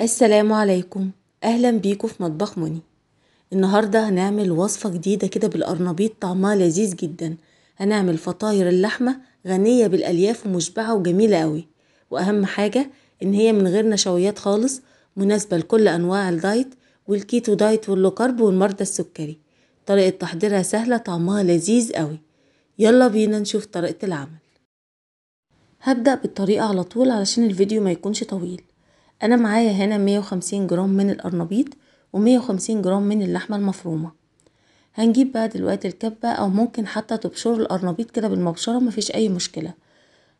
السلام عليكم اهلا بيكم في مطبخ مني النهارده هنعمل وصفه جديده كده بالقرنبيط طعمها لذيذ جدا هنعمل فطاير اللحمه غنيه بالالياف ومشبعه وجميله قوي واهم حاجه ان هي من غير نشويات خالص مناسبه لكل انواع الدايت والكيتو دايت واللو كارب والمرضى السكري طريقه تحضيرها سهله طعمها لذيذ قوي يلا بينا نشوف طريقه العمل هبدا بالطريقه على طول علشان الفيديو ما يكونش طويل انا معايا هنا مية وخمسين جرام من القرنبيط ومية وخمسين جرام من اللحمة المفرومة هنجيب بقى دلوقتي الكبة او ممكن حتى تبشروا القرنبيط كده بالمبشرة مفيش اي مشكلة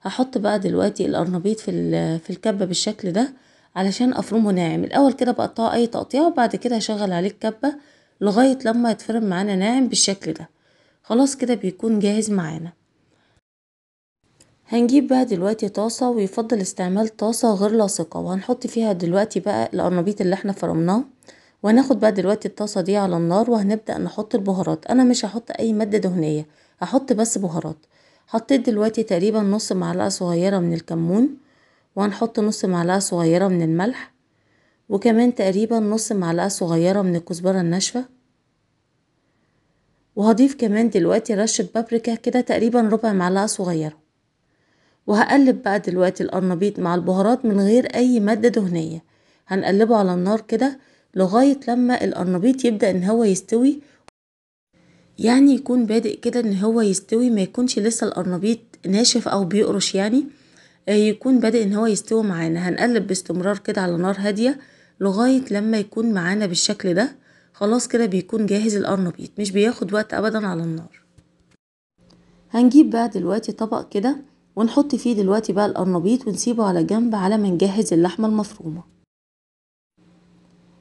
هحط بقى دلوقتي القرنبيط في, في الكبة بالشكل ده علشان افرمه ناعم الاول كده بقطعه اي تقطيع وبعد كده هشغل عليه الكبة لغاية لما يتفرم معانا ناعم بالشكل ده خلاص كده بيكون جاهز معانا هنجيب بقى دلوقتي طاسة ويفضل استعمال طاسة غير لاصقة وهنحط فيها دلوقتي بقى القرنبيط اللي احنا فرمناه وهناخد بقى دلوقتي الطاسة دي على النار وهنبدأ نحط البهارات انا مش هحط اي مادة دهنية هحط بس بهارات حطيت دلوقتي تقريبا نص معلقة صغيرة من الكمون وهنحط نص معلقة صغيرة من الملح وكمان تقريبا نص معلقة صغيرة من الكزبرة الناشفة وهضيف كمان دلوقتي رشة بابريكا كده تقريبا ربع معلقة صغيرة وهقلب بقى دلوقتي القرنبيط مع البهارات من غير اي مادة دهنية هنقلبه على النار كده لغاية لما القرنبيط يبدأ ان هو يستوي يعني يكون بادئ كده ان هو يستوي ما يكونش لسه القرنبيط ناشف او بيقرش يعني آه، يكون بادئ ان هو يستوي معانا هنقلب باستمرار كده على نار هادية لغاية لما يكون معانا بالشكل ده خلاص كده بيكون جاهز القرنبيط مش بياخد وقت ابدا على النار هنجيب بقى دلوقتي طبق كده ونحط فيه دلوقتي بقى القرنبيط ونسيبه على جنب على ما نجهز اللحمة المفرومة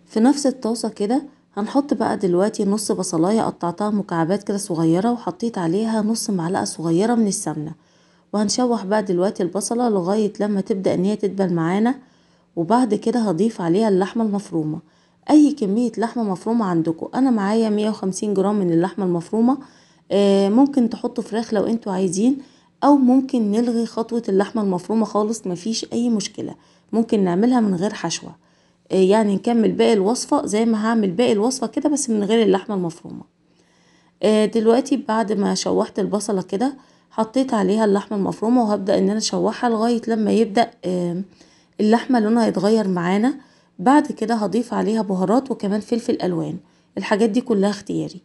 في نفس الطاسة كده هنحط بقى دلوقتي نص بصلاية قطعتها مكعبات كده صغيرة وحطيت عليها نص معلقة صغيرة من السمنة وهنشوح بقى دلوقتي البصلة لغاية لما تبدأ ان هي تدبل معانا وبعد كده هضيف عليها اللحمة المفرومة اي كمية لحمة مفرومة عندكم انا معايا 150 جرام من اللحمة المفرومة آه، ممكن تحطوا فراخ لو انتوا عايزين او ممكن نلغي خطوة اللحمة المفرومة خالص مفيش اي مشكلة ممكن نعملها من غير حشوة آه، يعني نكمل باقي الوصفة زي ما هعمل باقي الوصفة كده بس من غير اللحمة المفرومة آه، دلوقتي بعد ما شوحت البصلة كده حطيت عليها اللحمة المفرومة وهبدأ ان انا اشوحها لغاية لما يبدأ آه، اللحمة لونها يتغير معانا بعد كده هضيف عليها بهارات وكمان فلفل الوان الحاجات دي كلها اختياري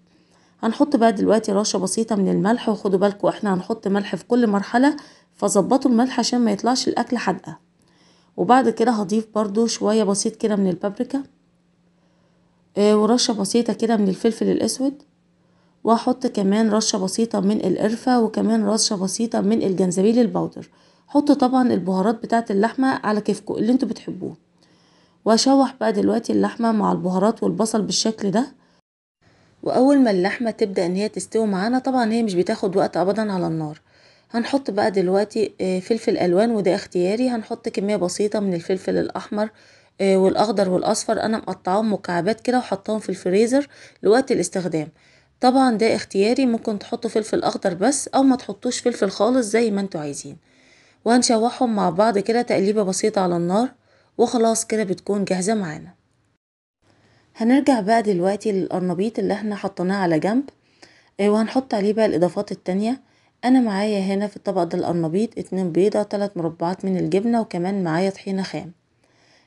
هنحط بقى دلوقتي رشه بسيطه من الملح وخدوا بالكم احنا هنحط ملح في كل مرحله فظبطوا الملح عشان ما يطلعش الاكل حادقه وبعد كده هضيف برضو شويه بسيط كده من البابريكا آه ورشه بسيطه كده من الفلفل الاسود وهحط كمان رشه بسيطه من القرفه وكمان رشه بسيطه من الجنزبيل البودر حطوا طبعا البهارات بتاعه اللحمه على كيفكم اللي انتوا بتحبوه واشوح بقى دلوقتي اللحمه مع البهارات والبصل بالشكل ده واول ما اللحمة تبدأ ان هي تستوي معانا طبعا هي مش بتاخد وقت ابدا على النار هنحط بقى دلوقتي آه، فلفل الوان وده اختياري هنحط كمية بسيطة من الفلفل الاحمر آه، والاخضر والاصفر انا مقطعاهم مكعبات كده وحطهم في الفريزر لوقت الاستخدام طبعا ده اختياري ممكن تحطوا فلفل اخضر بس او ما تحطوش فلفل خالص زي ما انتوا عايزين وهنشوحهم مع بعض كده تقليبة بسيطة على النار وخلاص كده بتكون جاهزة معانا هنرجع بقى دلوقتي للقرنبيط اللي احنا حطيناه على جنب إيه، وهنحط عليه بقى الاضافات التانية انا معايا هنا في الطبق ده القرنبيط اتنين بيضة تلات مربعات من الجبنة وكمان معايا طحينة خام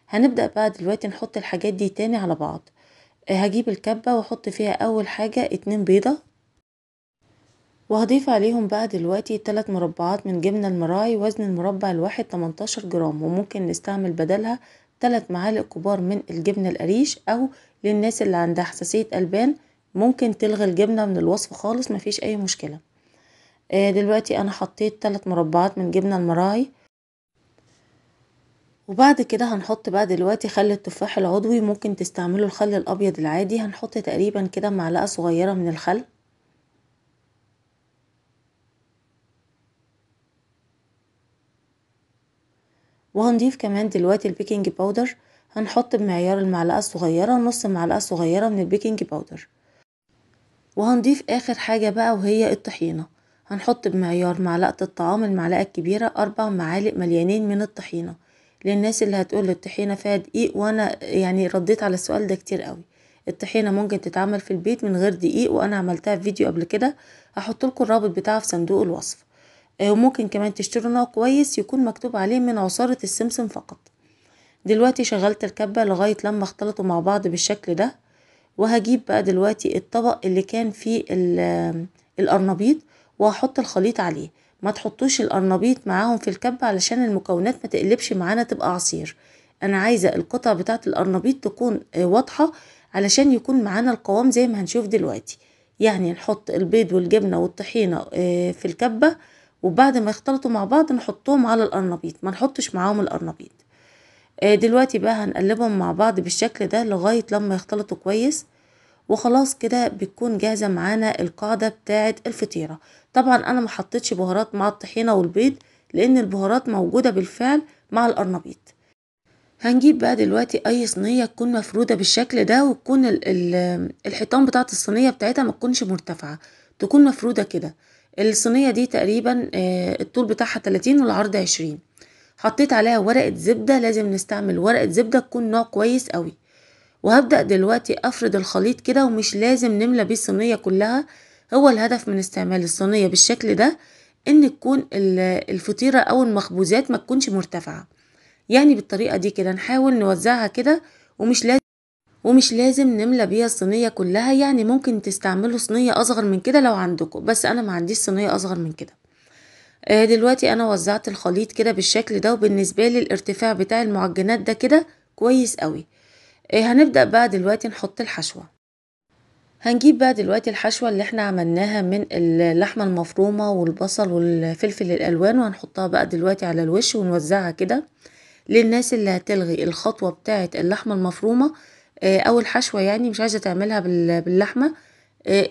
هنبدأ بقى دلوقتي نحط الحاجات دي تاني على بعض إيه، هجيب الكبة واحط فيها اول حاجة اتنين بيضة وهضيف عليهم بقى دلوقتي تلات مربعات من جبنة المراعي وزن المربع الواحد تمنتاشر جرام وممكن نستعمل بدلها تلات معالق كبار من الجبنة القريش او للناس اللي عندها حساسية ألبان ممكن تلغي الجبنة من الوصفة خالص مفيش أي مشكلة آه، دلوقتي أنا حطيت تلات مربعات من جبنة المراعي وبعد كده هنحط بقى دلوقتي خل التفاح العضوي ممكن تستعملوا الخل الأبيض العادي هنحط تقريبا كده معلقة صغيرة من الخل وهنضيف كمان دلوقتي البيكنج باودر هنحط بمعيار المعلقة الصغيرة نص معلقة صغيرة من البيكنج باودر وهنضيف اخر حاجة بقى وهي الطحينة هنحط بمعيار معلقة الطعام المعلقة الكبيرة اربع معالق مليانين من الطحينة للناس اللي هتقول الطحينة فيها دقيق وانا يعني رديت على السؤال ده كتير قوي الطحينة ممكن تتعمل في البيت من غير دقيق وانا عملتها في فيديو قبل كده هحط لكم الرابط بتاعها في صندوق الوصف آه، وممكن كمان تشتروا نوع كويس يكون مكتوب عليه من عصارة السمسم فقط دلوقتي شغلت الكبة لغاية لما اختلطوا مع بعض بالشكل ده وهجيب بقى دلوقتي الطبق اللي كان فيه آه، القرنبيط وهحط الخليط عليه ما تحطوش القرنبيط معاهم في الكبة علشان المكونات ما تقلبش معانا تبقى عصير انا عايزة القطع بتاعة القرنبيط تكون آه، واضحة علشان يكون معانا القوام زي ما هنشوف دلوقتي يعني نحط البيض والجبنة والطحينة آه، في الكبة وبعد ما يختلطوا مع بعض نحطهم على القرنبيط ما نحطش معاهم القرنبيط آه، دلوقتي بقى هنقلبهم مع بعض بالشكل ده لغاية لما يختلطوا كويس وخلاص كده بتكون جاهزة معانا القاعدة بتاعة الفطيرة طبعا انا ما حطيتش بهارات مع الطحينة والبيض لان البهارات موجودة بالفعل مع القرنبيط هنجيب بقى دلوقتي اي صينية تكون مفرودة بالشكل ده وتكون ال الحيطان بتاعة الصينية بتاعتها ما تكونش مرتفعة تكون مفرودة كده الصينية دي تقريبا آه، الطول بتاعها 30 والعرض 20 حطيت عليها ورقة زبدة لازم نستعمل ورقة زبدة تكون نوع كويس قوي وهبدأ دلوقتي أفرد الخليط كده ومش لازم نملى بيه الصينية كلها هو الهدف من استعمال الصينية بالشكل ده إن تكون الفطيرة أو المخبوزات ما تكونش مرتفعة يعني بالطريقة دي كده نحاول نوزعها كده ومش لازم ومش لازم نملى بيها الصينية كلها يعني ممكن تستعملوا صينية أصغر من كده لو عندكم بس أنا ما عنديش صينية أصغر من كده آه دلوقتي انا وزعت الخليط كده بالشكل ده وبالنسبة لي الارتفاع بتاع المعجنات ده كده كويس قوي آه هنبدأ بقى دلوقتي نحط الحشوة هنجيب بقى دلوقتي الحشوة اللي احنا عملناها من اللحمة المفرومة والبصل والفلفل الالوان وهنحطها بقى دلوقتي على الوش ونوزعها كده للناس اللي هتلغي الخطوة بتاعة اللحمة المفرومة آه، او الحشوة يعني مش عايزة تعملها باللحمة آه،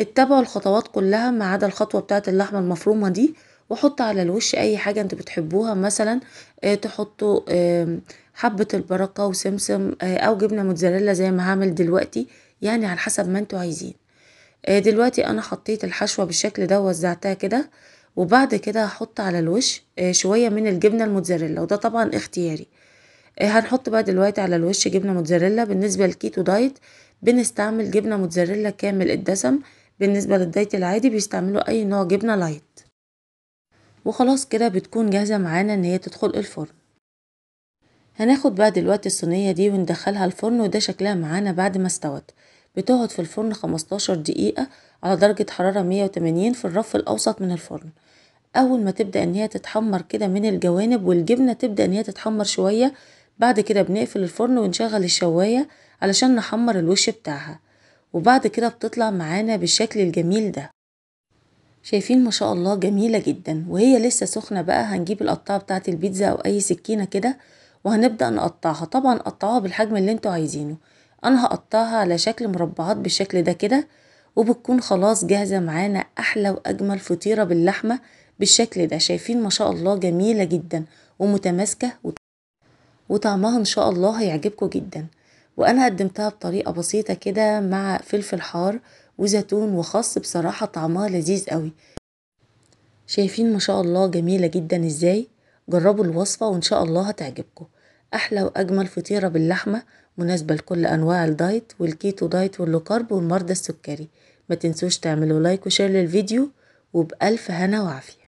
اتبعوا الخطوات كلها ما عدا الخطوة بتاعة اللحمة المفرومة دي وحط على الوش اي حاجة انتوا بتحبوها مثلا آه، تحطوا حبة البركة وسمسم آه، او جبنة موتزاريلا زي ما هعمل دلوقتي يعني على حسب ما انتوا عايزين آه، دلوقتي انا حطيت الحشوة بالشكل ده ووزعتها كده وبعد كده هحط على الوش شوية من الجبنة الموتزاريلا وده طبعا اختياري هنحط بقى دلوقتي على الوش جبنة موتزاريلا بالنسبة للكيتو دايت بنستعمل جبنة موتزاريلا كامل الدسم بالنسبة للدايت العادي بيستعملوا أي نوع جبنة لايت وخلاص كده بتكون جاهزة معانا إن هي تدخل الفرن هناخد بقى دلوقتي الصينية دي وندخلها الفرن وده شكلها معانا بعد ما استوت بتقعد في الفرن 15 دقيقة على درجة حرارة 180 في الرف الأوسط من الفرن أول ما تبدأ إن هي تتحمر كده من الجوانب والجبنة تبدأ إن هي تتحمر شوية بعد كده بنقفل الفرن ونشغل الشواية علشان نحمر الوش بتاعها وبعد كده بتطلع معانا بالشكل الجميل ده شايفين ما شاء الله جميلة جدا وهي لسه سخنة بقى هنجيب القطعة بتاعة البيتزا او اي سكينة كده وهنبدأ نقطعها طبعا قطعوها بالحجم اللي انتوا عايزينه انا هقطعها على شكل مربعات بالشكل ده كده وبتكون خلاص جاهزة معانا احلى واجمل فطيرة باللحمة بالشكل ده شايفين ما شاء الله جميلة جدا ومتماسكة وطعمها ان شاء الله هيعجبكم جدا وانا قدمتها بطريقه بسيطه كده مع فلفل حار وزيتون وخاص بصراحه طعمها لذيذ قوي شايفين ما شاء الله جميله جدا ازاي جربوا الوصفه وان شاء الله هتعجبكم احلى واجمل فطيره باللحمه مناسبه لكل انواع الدايت والكيتو دايت واللوكارب والمرضى السكري ما تنسوش تعملوا لايك وشير للفيديو وبألف هنا وعافيه